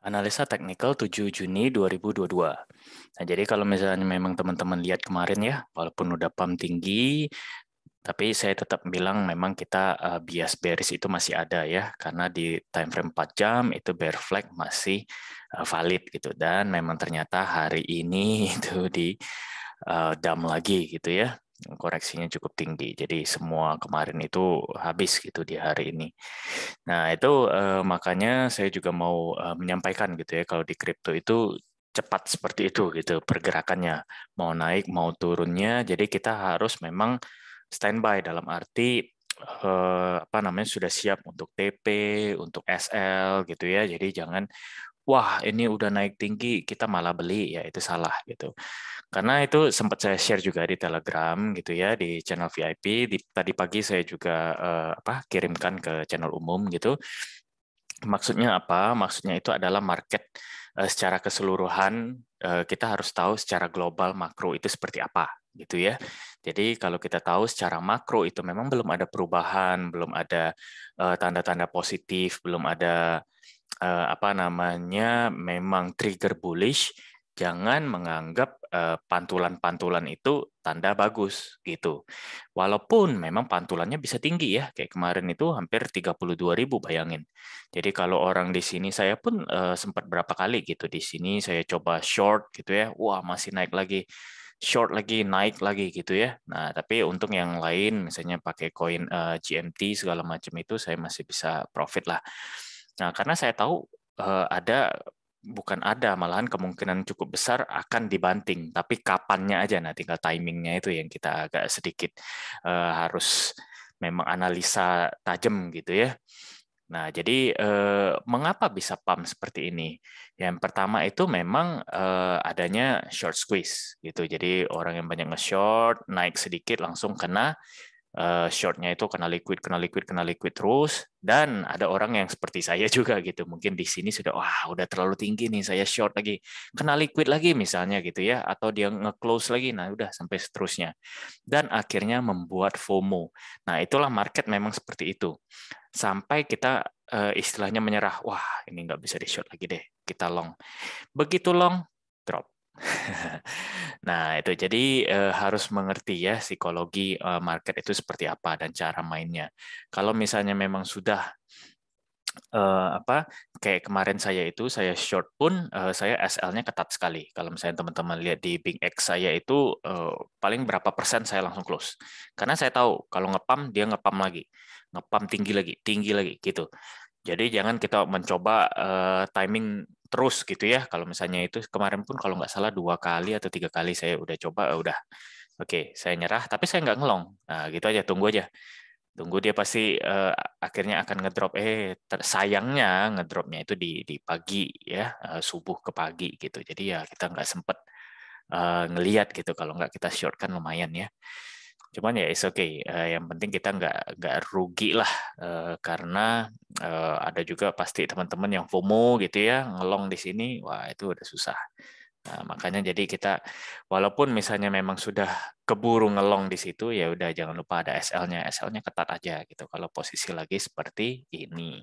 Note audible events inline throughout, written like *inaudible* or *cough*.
Analisa Teknikal 7 Juni 2022. Nah, jadi kalau misalnya memang teman-teman lihat kemarin ya, walaupun udah pump tinggi, tapi saya tetap bilang memang kita uh, bias bearish itu masih ada ya, karena di time frame 4 jam itu bear flag masih uh, valid gitu. Dan memang ternyata hari ini *laughs* itu di uh, eh, dam lagi gitu ya koreksinya cukup tinggi. Jadi semua kemarin itu habis gitu di hari ini. Nah itu eh, makanya saya juga mau eh, menyampaikan gitu ya kalau di kripto itu cepat seperti itu gitu pergerakannya mau naik mau turunnya. Jadi kita harus memang standby dalam arti eh, apa namanya sudah siap untuk TP, untuk SL gitu ya. Jadi jangan wah ini udah naik tinggi kita malah beli ya itu salah gitu karena itu sempat saya share juga di Telegram gitu ya di channel VIP di, tadi pagi saya juga eh, apa kirimkan ke channel umum gitu maksudnya apa maksudnya itu adalah market eh, secara keseluruhan eh, kita harus tahu secara global makro itu seperti apa gitu ya. Jadi kalau kita tahu secara makro itu memang belum ada perubahan, belum ada eh, tanda-tanda uh, tanda -tanda positif, belum ada Eh, apa namanya memang trigger bullish, jangan menganggap eh, pantulan-pantulan uh, itu tanda bagus gitu. Walaupun memang pantulannya bisa tinggi ya, kayak kemarin itu hampir 32.000 bayangin. Jadi kalau orang di sini saya pun uh, sempat berapa kali gitu di sini saya coba short gitu ya. Wah, masih naik lagi short lagi naik lagi gitu ya. Nah, tapi untuk yang lain misalnya pakai koin uh, GMT segala macam itu saya masih bisa profit lah. Nah, karena saya tahu eh, ada bukan ada malahan kemungkinan cukup besar akan dibanting tapi kapannya aja nah tinggal timingnya itu yang kita agak sedikit eh, harus memang analisa tajam gitu ya nah jadi eh, mengapa bisa pump seperti ini yang pertama itu memang eh, adanya short squeeze gitu jadi orang yang banyak nge-short naik sedikit langsung kena Eh, shortnya itu kena liquid, kena liquid, kena liquid terus. Dan ada orang yang seperti saya *laughs* juga gitu, mungkin di sini sudah wah udah terlalu tinggi nih, saya short lagi, kena liquid lagi misalnya gitu ya, atau dia nge-close lagi, nah udah sampai seterusnya. Dan akhirnya membuat FOMO. Nah itulah market memang seperti itu. Sampai kita eh, istilahnya menyerah, wah ini nggak bisa di short lagi deh, kita long. Begitu long, drop. *laughs* Nah, itu jadi eh, harus mengerti ya psikologi eh, market itu seperti apa dan cara mainnya. Kalau misalnya memang sudah eh, apa kayak kemarin saya itu saya short pun eh, saya SL-nya ketat sekali. Kalau misalnya teman-teman lihat di Bing X saya itu eh, paling berapa persen saya langsung close. Karena saya tahu kalau ngepam dia ngepam lagi. Ngepam tinggi lagi, tinggi lagi gitu. Jadi jangan kita mencoba uh, timing terus gitu ya. Kalau misalnya itu kemarin pun kalau nggak salah dua kali atau tiga kali saya udah coba, ya udah oke okay, saya nyerah, tapi saya nggak ngelong. Nah, gitu aja, tunggu aja. Tunggu dia pasti uh, akhirnya akan ngedrop. Eh, sayangnya ngedropnya itu di, di pagi ya, uh, subuh ke pagi gitu. Jadi ya kita nggak sempet uh, ngeliat gitu. Kalau nggak kita short kan lumayan ya cuman ya it's okay uh, yang penting kita nggak nggak rugi lah uh, karena uh, ada juga pasti teman-teman yang FOMO gitu ya ngelong di sini wah itu udah susah nah, makanya jadi kita walaupun misalnya memang sudah keburu ngelong di situ ya udah jangan lupa ada SL-nya SL-nya ketat aja gitu kalau posisi lagi seperti ini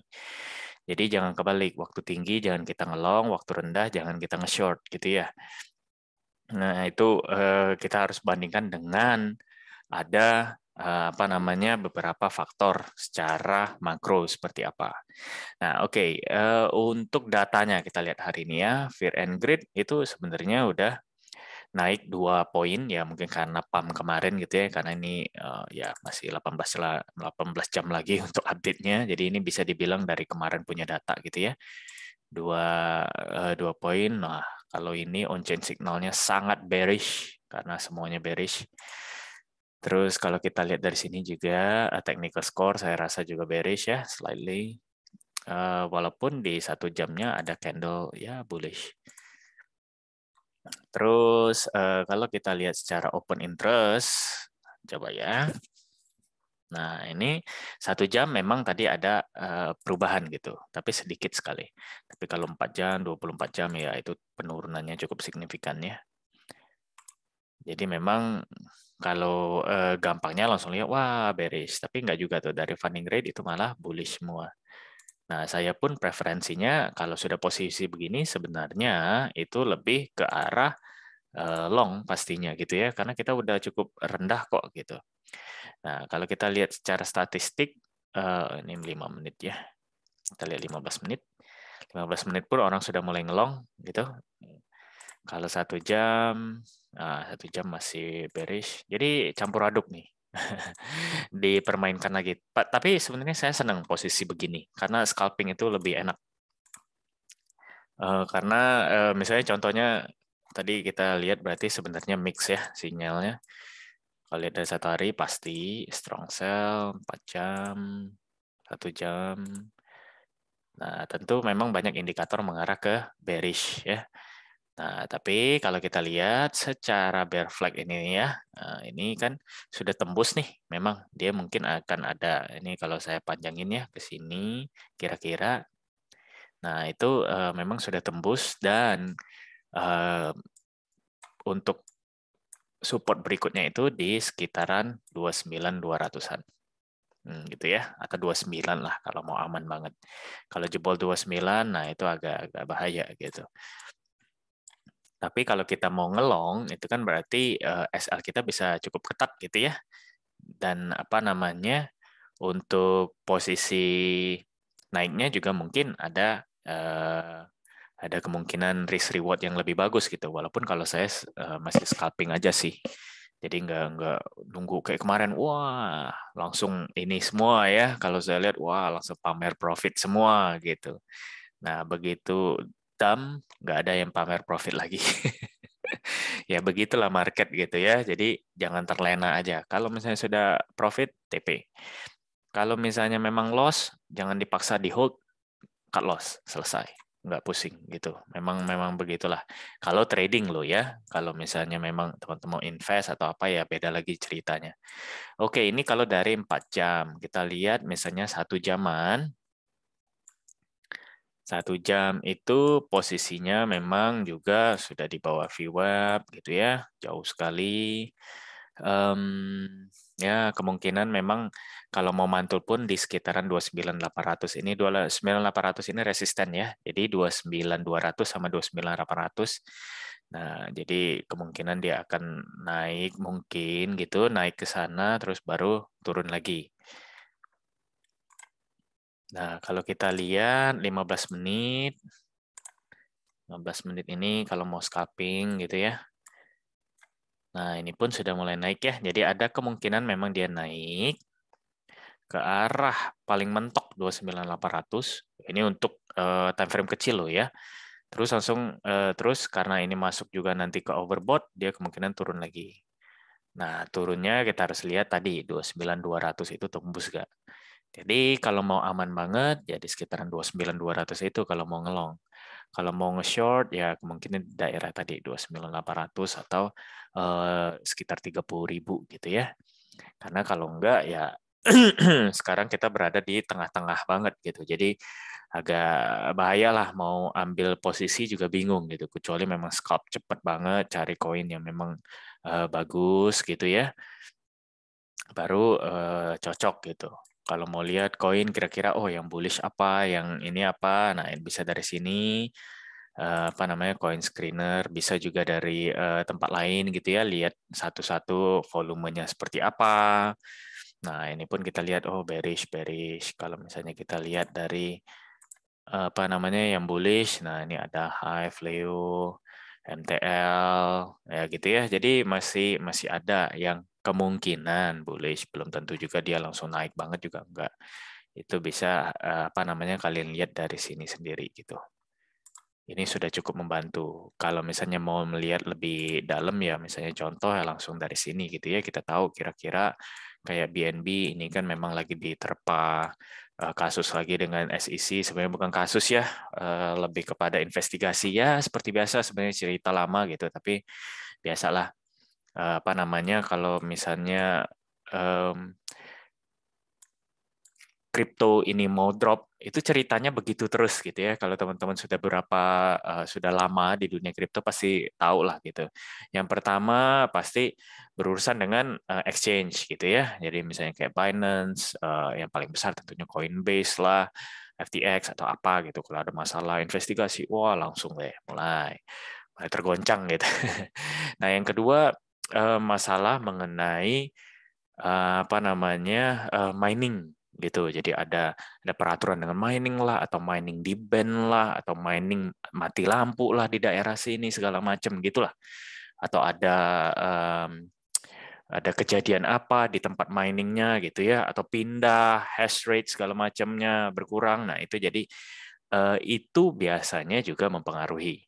jadi jangan kebalik waktu tinggi jangan kita ngelong waktu rendah jangan kita nge-short gitu ya nah itu uh, kita harus bandingkan dengan ada eh, apa namanya beberapa faktor secara makro seperti apa. Nah, oke okay. Eh, untuk datanya kita lihat hari ini ya, Fear and Greed itu sebenarnya udah naik dua poin ya mungkin karena PAM kemarin gitu ya karena ini uh, ya masih 18 lah 18 jam lagi *laughs* untuk update-nya jadi ini bisa dibilang dari kemarin punya data gitu ya dua uh, dua poin nah kalau ini on chain signalnya sangat bearish karena semuanya bearish Terus kalau kita lihat dari sini juga eh, technical score saya rasa juga bearish ya slightly. Uh, walaupun di satu jamnya ada candle ya bullish. Terus uh, kalau kita lihat secara open interest, coba ya. Nah ini satu jam memang tadi ada uh, perubahan gitu, tapi sedikit sekali. Tapi kalau 4 jam, 24 jam ya itu penurunannya cukup signifikan ya. Jadi memang kalau eh, gampangnya langsung lihat, wah Beris, Tapi nggak juga tuh, dari funding rate itu malah bullish semua. Nah, saya pun preferensinya kalau sudah posisi begini sebenarnya itu lebih ke arah uh, long pastinya gitu ya, karena kita udah cukup rendah kok gitu. Nah, kalau kita lihat secara statistik, uh, ini lima menit ya, kita lihat 15 menit. 15 menit pun orang sudah mulai ngelong gitu. Kalau satu jam, ah, satu jam masih bearish. Jadi campur aduk nih. *laughs* dipermainkan lagi. Tapi sebenarnya saya senang posisi begini karena scalping itu lebih enak. Uh, karena uh, misalnya contohnya tadi kita lihat berarti sebenarnya mix ya sinyalnya. Kalau lihat dari satu hari pasti strong sell 4 jam, satu jam. Nah tentu memang banyak indikator mengarah ke bearish ya. Nah, tapi kalau kita lihat secara bear flag ini ya, eh, ini kan sudah tembus nih. Memang dia mungkin akan ada ini kalau saya panjangin ya ke sini kira-kira. Nah, itu eh, memang sudah tembus dan eh, untuk support berikutnya itu di sekitaran 29200-an. Hmm, gitu ya, atau 29 lah kalau mau aman banget. Kalau jebol 29, nah itu agak agak bahaya gitu. Tapi kalau kita mau ngelong, itu kan berarti uh, SL kita bisa cukup ketat gitu ya. Dan apa namanya, untuk posisi naiknya juga mungkin ada uh, ada kemungkinan risk reward yang lebih bagus gitu. Walaupun kalau saya uh, masih scalping aja sih. Jadi nggak nggak nunggu kayak kemarin, wah langsung ini semua ya. Kalau saya lihat, wah langsung pamer profit semua gitu. Nah begitu hitam, nggak ada yang pamer profit lagi. *laughs* ya begitulah market gitu ya. Jadi jangan terlena aja. Kalau misalnya sudah profit, TP. Kalau misalnya memang loss, jangan dipaksa di hold, cut loss, selesai. Nggak pusing gitu. Memang memang begitulah. Kalau trading lo ya, kalau misalnya memang teman-teman invest atau apa ya beda lagi ceritanya. Oke, ini kalau dari 4 jam. Kita lihat misalnya satu jaman satu jam itu posisinya memang juga sudah di bawah VWAP gitu ya jauh sekali um, ya kemungkinan memang kalau mau mantul pun di sekitaran 29800 ini 29800 ini resisten ya jadi 29200 sama 29800 nah jadi kemungkinan dia akan naik mungkin gitu naik ke sana terus baru turun lagi Nah, kalau kita lihat 15 menit, 15 menit ini kalau mau scalping gitu ya. Nah, ini pun sudah mulai naik ya. Jadi ada kemungkinan memang dia naik ke arah paling mentok 29800. Ini untuk uh, time frame kecil loh ya. Terus langsung uh, terus karena ini masuk juga nanti ke overbought, dia kemungkinan turun lagi. Nah, turunnya kita harus lihat tadi 29200 itu tembus enggak. Jadi kalau mau aman banget ya di sekitaran 29.200 itu kalau mau ngelong. Kalau mau nge-short ya kemungkinan daerah tadi 29.800 atau eh, sekitar 30.000 gitu ya. Karena kalau enggak ya *clears throat* sekarang kita berada di tengah-tengah banget gitu. Jadi agak bahaya lah mau ambil posisi juga bingung gitu. Kecuali memang scalp cepat banget cari koin yang memang eh, bagus gitu ya. Baru eh, cocok gitu kalau mau lihat koin kira-kira oh yang bullish apa, yang ini apa, nah bisa dari sini eh, apa namanya coin screener bisa juga dari eh, tempat lain gitu ya lihat satu-satu volumenya seperti apa. Nah ini pun kita lihat oh bearish bearish kalau misalnya kita lihat dari eh, apa namanya yang bullish, nah ini ada high Leo, MTL ya gitu ya. Jadi masih masih ada yang kemungkinan bullish belum tentu juga dia langsung naik banget juga enggak itu bisa eh, apa namanya kalian lihat dari sini sendiri gitu ini sudah cukup membantu kalau misalnya mau melihat lebih dalam ya misalnya contoh ya langsung dari sini gitu ya kita tahu kira-kira kayak BNB ini kan memang lagi diterpa eh, kasus lagi dengan SEC sebenarnya bukan kasus ya eh, lebih kepada investigasi ya seperti biasa sebenarnya cerita lama gitu tapi biasalah Eh, apa namanya kalau misalnya um, kripto ini mau drop itu ceritanya begitu terus gitu ya kalau teman-teman sudah berapa uh, sudah lama di dunia kripto pasti tahu lah gitu yang pertama pasti berurusan dengan uh, exchange gitu ya jadi misalnya kayak Binance uh, yang paling besar tentunya Coinbase lah FTX atau apa gitu kalau ada masalah investigasi wah langsung deh mulai mulai tergoncang gitu *laughs* nah yang kedua Eh, masalah mengenai eh, apa namanya eh, mining gitu. Jadi ada ada peraturan dengan mining lah atau mining di band lah atau mining mati lampu lah di daerah sini segala macam gitulah. Atau ada um, ada kejadian apa di tempat miningnya gitu ya atau pindah hash rate segala macamnya berkurang. Nah, itu jadi uh, itu biasanya juga mempengaruhi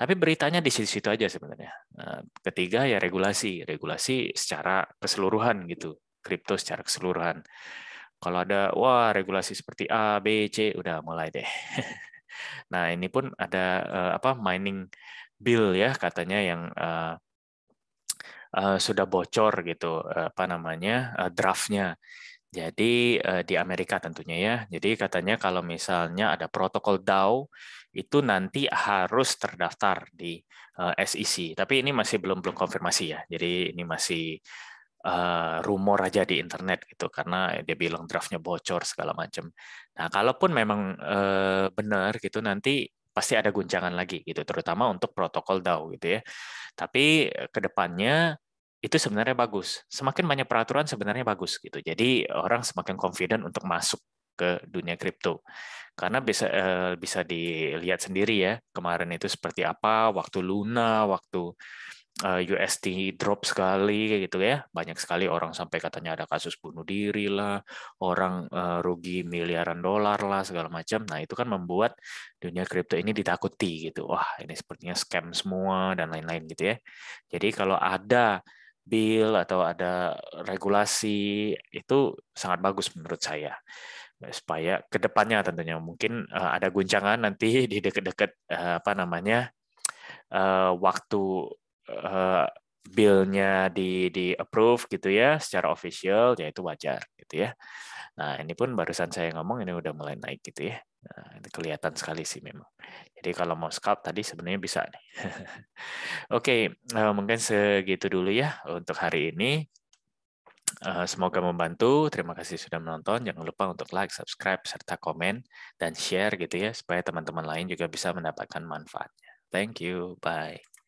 tapi beritanya di situ-situ aja sebenarnya. Eh, ketiga ya regulasi, regulasi secara keseluruhan gitu, kripto secara keseluruhan. Kalau ada wah regulasi seperti A, B, C udah mulai deh. *laughs* nah, ini pun ada eh, apa mining bill ya katanya yang uh, uh, sudah bocor gitu apa namanya uh, draftnya. Jadi di Amerika tentunya ya. Jadi katanya kalau misalnya ada protokol DAO itu nanti harus terdaftar di eh, SEC. Tapi ini masih belum belum konfirmasi ya. Jadi ini masih eh, rumor aja di internet gitu karena dia bilang draftnya bocor segala macam. Nah, kalaupun memang eh, benar gitu nanti pasti ada guncangan lagi gitu terutama untuk protokol DAO gitu ya. Tapi kedepannya itu sebenarnya bagus. Semakin banyak peraturan sebenarnya bagus gitu. Jadi orang semakin confident untuk masuk ke dunia kripto. Karena bisa eh, bisa dilihat sendiri ya kemarin itu seperti apa waktu Luna, waktu eh, UST drop sekali gitu ya. Banyak sekali orang sampai katanya ada kasus bunuh diri lah, orang eh, rugi miliaran dolar lah segala macam. Nah, itu kan membuat dunia kripto ini ditakuti gitu. Wah, ini sepertinya scam semua dan lain-lain gitu ya. Jadi kalau ada bill atau ada regulasi itu sangat bagus menurut saya supaya kedepannya tentunya mungkin uh, ada guncangan nanti *laughs* di dekat-dekat uh, eh, apa namanya uh, waktu uh, bilnya di di approve gitu ya secara official ya itu wajar gitu ya nah ini pun barusan saya ngomong ini udah mulai naik gitu ya nah, kelihatan sekali sih memang jadi kalau mau scalp tadi sebenarnya bisa nih *laughs* oke okay, uh, mungkin segitu dulu ya untuk hari ini Eh, semoga membantu. Terima kasih sudah menonton. Jangan lupa untuk like, subscribe, serta komen dan share gitu ya supaya teman-teman lain juga bisa mendapatkan manfaatnya. Thank you. Bye.